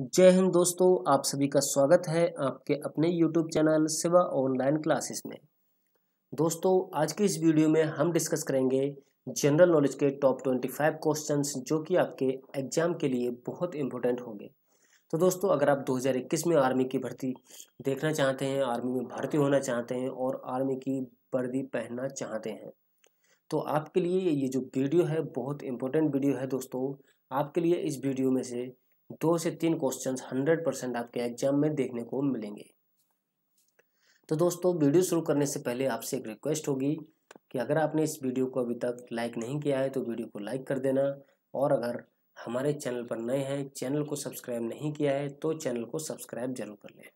जय हिंद दोस्तों आप सभी का स्वागत है आपके अपने YouTube चैनल सिवा ऑनलाइन क्लासेस में दोस्तों आज की इस वीडियो में हम डिस्कस करेंगे जनरल नॉलेज के टॉप 25 क्वेश्चंस जो कि आपके एग्जाम के लिए बहुत इंपॉर्टेंट होंगे तो दोस्तों अगर आप 2021 में आर्मी की भर्ती देखना चाहते हैं आर्मी में भर्ती होना चाहते हैं और आर्मी की वर्दी पहनना चाहते हैं तो आपके लिए ये जो वीडियो है बहुत इंपॉर्टेंट वीडियो है दोस्तों आपके लिए इस वीडियो में से दो से तीन क्वेश्चंस हंड्रेड परसेंट आपके एग्जाम में देखने को मिलेंगे तो दोस्तों वीडियो शुरू करने से पहले आपसे एक रिक्वेस्ट होगी कि अगर आपने इस वीडियो को अभी तक लाइक नहीं किया है तो वीडियो को लाइक कर देना और अगर हमारे चैनल पर नए हैं चैनल को सब्सक्राइब नहीं किया है तो चैनल को सब्सक्राइब जरूर कर लें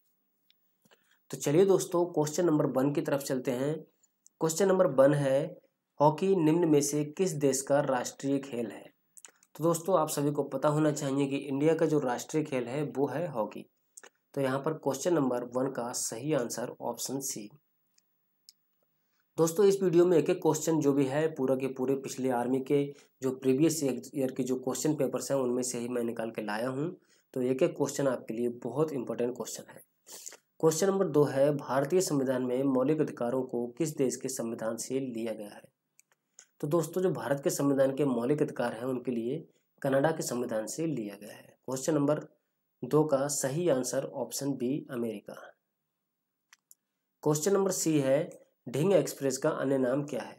तो चलिए दोस्तों क्वेश्चन नंबर वन की तरफ चलते हैं क्वेश्चन नंबर वन है हॉकी निम्न में से किस देश का राष्ट्रीय खेल है तो दोस्तों आप सभी को पता होना चाहिए कि इंडिया का जो राष्ट्रीय खेल है वो है हॉकी तो यहाँ पर क्वेश्चन नंबर वन का सही आंसर ऑप्शन सी दोस्तों इस वीडियो में एक एक क्वेश्चन जो भी है पूरा के पूरे पिछले आर्मी के जो प्रीवियस ईयर के जो क्वेश्चन पेपर्स हैं उनमें से ही मैं निकाल के लाया हूँ तो एक एक क्वेश्चन आपके लिए बहुत इंपॉर्टेंट क्वेश्चन है क्वेश्चन नंबर दो है भारतीय संविधान में मौलिक अधिकारों को किस देश के संविधान से लिया गया है तो दोस्तों जो भारत के संविधान के मौलिक अधिकार हैं उनके लिए कनाडा के संविधान से लिया गया है क्वेश्चन नंबर दो का सही answer option B America question number C है ढिंग एक्सप्रेस का अन्य नाम क्या है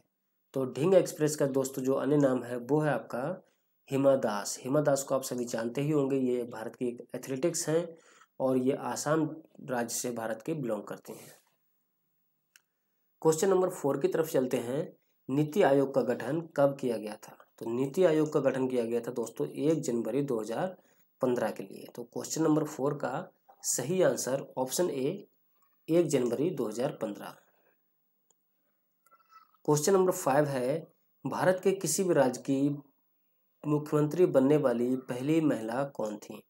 तो ढिंग एक्सप्रेस का दोस्तों जो अन्य नाम है वो है आपका हिमा दास हिमा दास को आप सभी जानते ही होंगे ये भारत की एक एथलेटिक्स हैं और ये आसाम राज्य से भारत के बिलोंग करते हैं क्वेश्चन नंबर फोर की तरफ चलते हैं नीति आयोग का गठन कब किया गया था तो नीति आयोग का गठन किया गया था दोस्तों एक जनवरी 2015 के लिए तो क्वेश्चन नंबर फोर का सही आंसर ऑप्शन ए एक जनवरी 2015 क्वेश्चन नंबर फाइव है भारत के किसी भी राज्य की मुख्यमंत्री बनने वाली पहली महिला कौन थी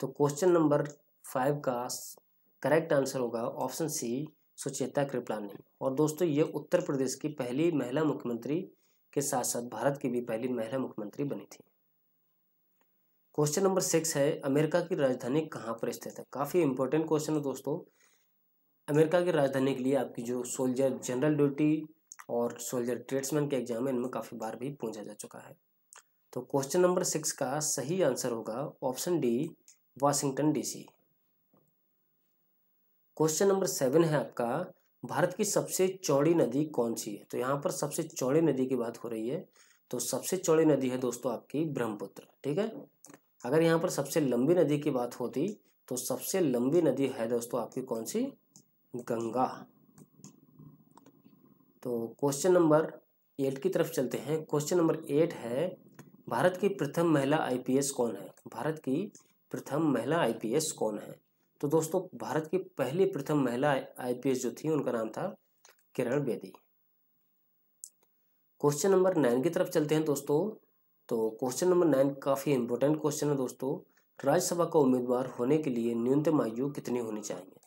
तो क्वेश्चन नंबर फाइव का करेक्ट आंसर होगा ऑप्शन सी सुचेता कृपलानी और दोस्तों ये उत्तर प्रदेश की पहली महिला मुख्यमंत्री के साथ साथ भारत की भी पहली महिला मुख्यमंत्री बनी थी क्वेश्चन नंबर सिक्स है अमेरिका की राजधानी कहाँ पर स्थित है काफ़ी इंपॉर्टेंट क्वेश्चन है दोस्तों अमेरिका की राजधानी के लिए आपकी जो सोल्जर जनरल ड्यूटी और सोल्जर ट्रेड्समैन के एग्जाम है इनमें काफ़ी बार भी पूछा जा चुका है तो क्वेश्चन नंबर सिक्स का सही आंसर होगा option D Washington DC question number seven है आपका भारत की सबसे चौड़ी नदी कौन सी है तो यहाँ पर सबसे चौड़ी नदी की बात हो रही है तो सबसे चौड़ी नदी है दोस्तों आपकी ब्रह्मपुत्र ठीक है अगर यहाँ पर सबसे लंबी नदी की बात होती तो सबसे लंबी नदी है दोस्तों आपकी कौन सी गंगा तो क्वेश्चन नंबर एट की तरफ चलते हैं क्वेश्चन नंबर एट है भारत की प्रथम महिला आईपीएस कौन है भारत की प्रथम महिला आईपीएस कौन है तो दोस्तों भारत की पहली प्रथम महिला आईपीएस जो थी उनका नाम था Kiran Bedi question number nine की तरफ चलते हैं दोस्तों तो क्वेश्चन नंबर नाइन काफ़ी इंपॉर्टेंट क्वेश्चन है दोस्तों राज्यसभा का उम्मीदवार होने के लिए न्यूनतम आयु कितनी होनी चाहिए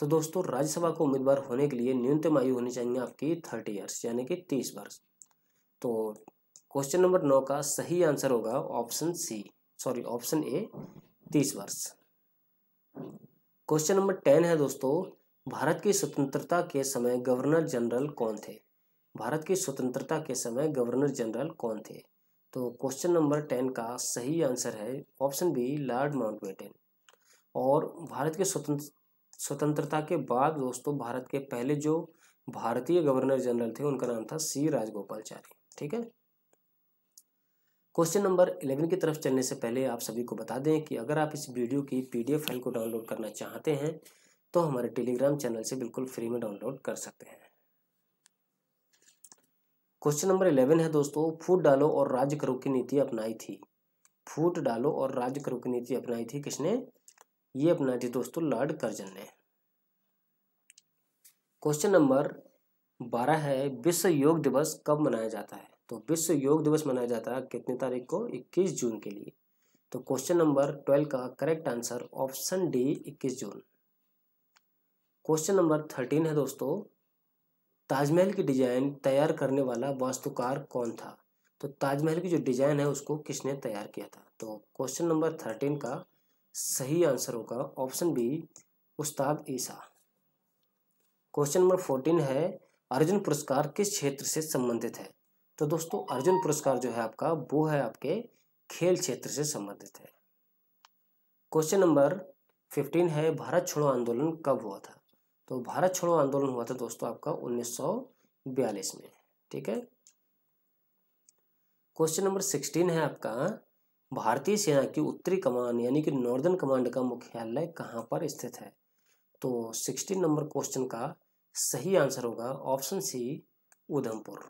तो दोस्तों राज्यसभा का उम्मीदवार होने के लिए न्यूनतम आयु होनी चाहिए आपकी थर्टी ईयर्स यानी कि तीस वर्ष तो क्वेश्चन नंबर नौ का सही आंसर होगा option C sorry option A तीस वर्ष क्वेश्चन नंबर टेन है दोस्तों भारत की स्वतंत्रता के समय गवर्नर जनरल कौन थे भारत की स्वतंत्रता के समय गवर्नर जनरल कौन थे तो क्वेश्चन नंबर टेन का सही आंसर है ऑप्शन बी लॉर्ड माउंटबेटन और भारत के स्वतंत्र स्वतंत्रता के बाद दोस्तों भारत के पहले जो भारतीय गवर्नर जनरल थे उनका नाम था सी राजगोपालचारी ठीक है क्वेश्चन नंबर 11 की तरफ चलने से पहले आप सभी को बता दें कि अगर आप इस वीडियो की पीडीएफ फाइल को डाउनलोड करना चाहते हैं तो हमारे टेलीग्राम चैनल से बिल्कुल फ्री में डाउनलोड कर सकते हैं क्वेश्चन नंबर इलेवन है दोस्तों फूट डालो और राज्य करो की नीति अपनाई थी फूट डालो और राज्य करो की नीति अपनाई थी किसने ये अपनाई थी दोस्तों लॉर्ड कर्जन ने क्वेश्चन नंबर बारह है विश्व योग दिवस कब मनाया जाता है तो विश्व योग दिवस मनाया जाता है कितनी तारीख को 21 जून के लिए तो क्वेश्चन नंबर ट्वेल्व का correct answer option D 21 June question number thirteen है दोस्तों ताजमहल की डिजाइन तैयार करने वाला वास्तुकार कौन था तो ताजमहल की जो डिजाइन है उसको किसने तैयार किया था तो क्वेश्चन नंबर थर्टीन का सही आंसर होगा ऑप्शन बी उस्ताद ईसा क्वेश्चन नंबर फोर्टीन है अर्जुन पुरस्कार किस क्षेत्र से संबंधित है तो दोस्तों अर्जुन पुरस्कार जो है आपका वो है आपके खेल क्षेत्र से संबंधित है क्वेश्चन नंबर फिफ्टीन है भारत छोड़ो आंदोलन कब हुआ था तो भारत छोड़ो आंदोलन हुआ था दोस्तों आपका 1942 में ठीक है क्वेश्चन नंबर सिक्सटीन है आपका भारतीय सेना की उत्तरी कमान यानी कि नॉर्दर्न कमांड का मुख्यालय कहाँ पर स्थित है तो सिक्सटीन नंबर क्वेश्चन का सही आंसर होगा option C Udhampur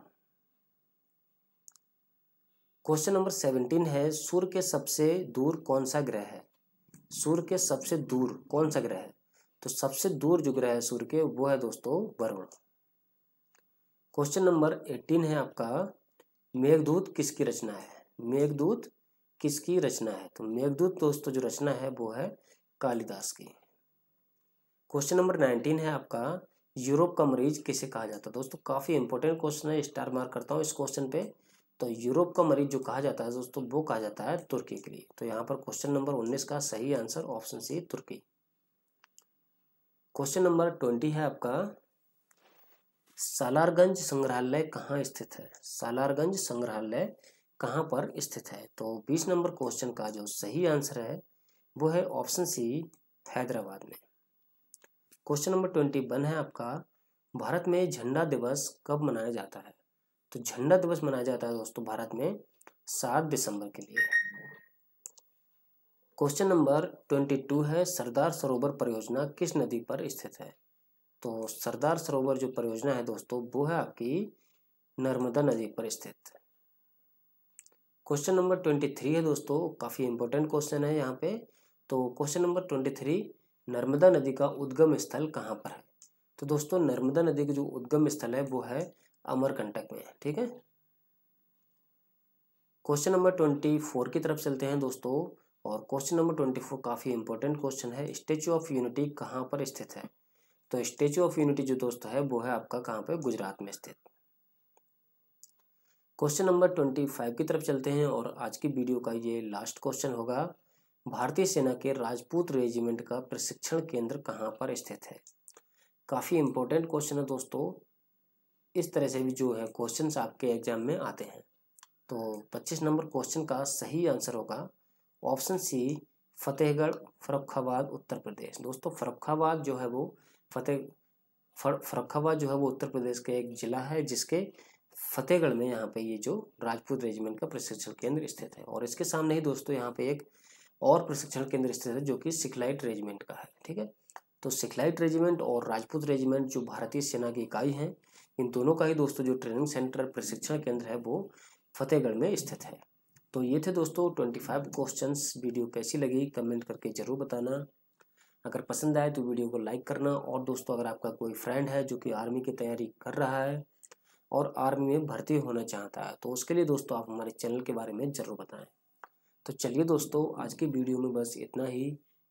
question number seventeen है सूर्य के सबसे दूर कौन सा ग्रह है सूर्य के सबसे दूर कौन सा ग्रह है तो सबसे दूर जो ग्रह है सूर्य के वो है दोस्तों वरुण क्वेश्चन नंबर एटीन है आपका मेघदूत किसकी रचना है मेघदूत किसकी रचना है तो मेघदूत दोस्तों जो रचना है वो है कालिदास की क्वेश्चन नंबर नाइनटीन है आपका यूरोप का मरीज किसे कहा जाता है दोस्तों काफ़ी इंपॉर्टेंट क्वेश्चन है स्टार मार्क करता हूँ इस क्वेश्चन पे तो यूरोप का मरीज जो कहा जाता है दोस्तों वो कहा जाता है तुर्की के लिए तो यहाँ पर क्वेश्चन नंबर उन्नीस का सही आंसर ऑप्शन सी तुर्की क्वेश्चन नंबर ट्वेंटी है आपका सालारगंज संग्रहालय कहाँ स्थित है सालारगंज संग्रहालय कहाँ पर स्थित है तो बीस नंबर क्वेश्चन का जो सही आंसर है वो है ऑप्शन सी हैदराबाद में क्वेश्चन नंबर ट्वेंटी वन है आपका भारत में झंडा दिवस कब मनाया जाता है तो झंडा दिवस मनाया जाता है दोस्तों भारत में सात दिसंबर के लिए क्वेश्चन नंबर ट्वेंटी टू है सरदार सरोवर परियोजना किस नदी पर स्थित है तो सरदार सरोवर जो परियोजना है दोस्तों वो है आपकी नर्मदा नदी पर स्थित क्वेश्चन नंबर ट्वेंटी थ्री है दोस्तों काफ़ी इंपॉर्टेंट क्वेश्चन है यहाँ पे तो question number twenty three Narmada नदी का उद्गम स्थल कहाँ पर है तो दोस्तों नर्मदा नदी का जो उद्गम स्थल है वो है अमरकंटक में ठीक है क्वेश्चन नंबर ट्वेंटी फोर की तरफ चलते हैं दोस्तों और क्वेश्चन नंबर ट्वेंटी फोर काफ़ी इंपॉर्टेंट क्वेश्चन है स्टेचू ऑफ यूनिटी कहाँ पर स्थित है तो स्टेचू ऑफ यूनिटी जो दोस्तों है वो है आपका कहाँ पर गुजरात में स्थित क्वेश्चन नंबर ट्वेंटी फाइव की तरफ चलते हैं और आज की वीडियो का ये लास्ट क्वेश्चन होगा भारतीय सेना के राजपूत रेजिमेंट का प्रशिक्षण केंद्र कहाँ पर स्थित है काफ़ी इंपॉर्टेंट क्वेश्चन है दोस्तों इस तरह से भी जो है क्वेश्चन आपके एग्जाम में आते हैं तो 25 नंबर क्वेश्चन का सही आंसर होगा ऑप्शन सी फतेहगढ़ फरुखाबाद उत्तर प्रदेश दोस्तों फरुखाबाद जो है वो फतेह फर फरुखाबाद जो है वो उत्तर प्रदेश का एक जिला है जिसके फतेहगढ़ में यहाँ पे ये जो राजपूत रेजिमेंट का प्रशिक्षण केंद्र स्थित है और इसके सामने ही दोस्तों यहाँ पे एक और प्रशिक्षण केंद्र स्थित है जो कि सिखलाइट रेजिमेंट का है ठीक है तो सिखलाइट रेजिमेंट और राजपूत रेजिमेंट जो भारतीय सेना की इकाई हैं इन दोनों का ही दोस्तों जो ट्रेनिंग सेंटर प्रशिक्षण केंद्र है वो फतेहगढ़ में स्थित है तो ये थे दोस्तों ट्वेंटी फाइव क्वेश्चन वीडियो कैसी लगी कमेंट करके ज़रूर बताना अगर पसंद आए तो वीडियो को लाइक करना और दोस्तों अगर आपका कोई फ्रेंड है जो कि आर्मी की तैयारी कर रहा है और आर्मी में भर्ती होना चाहता है तो उसके लिए दोस्तों आप हमारे चैनल के बारे में ज़रूर बताएं तो चलिए दोस्तों आज के वीडियो में बस इतना ही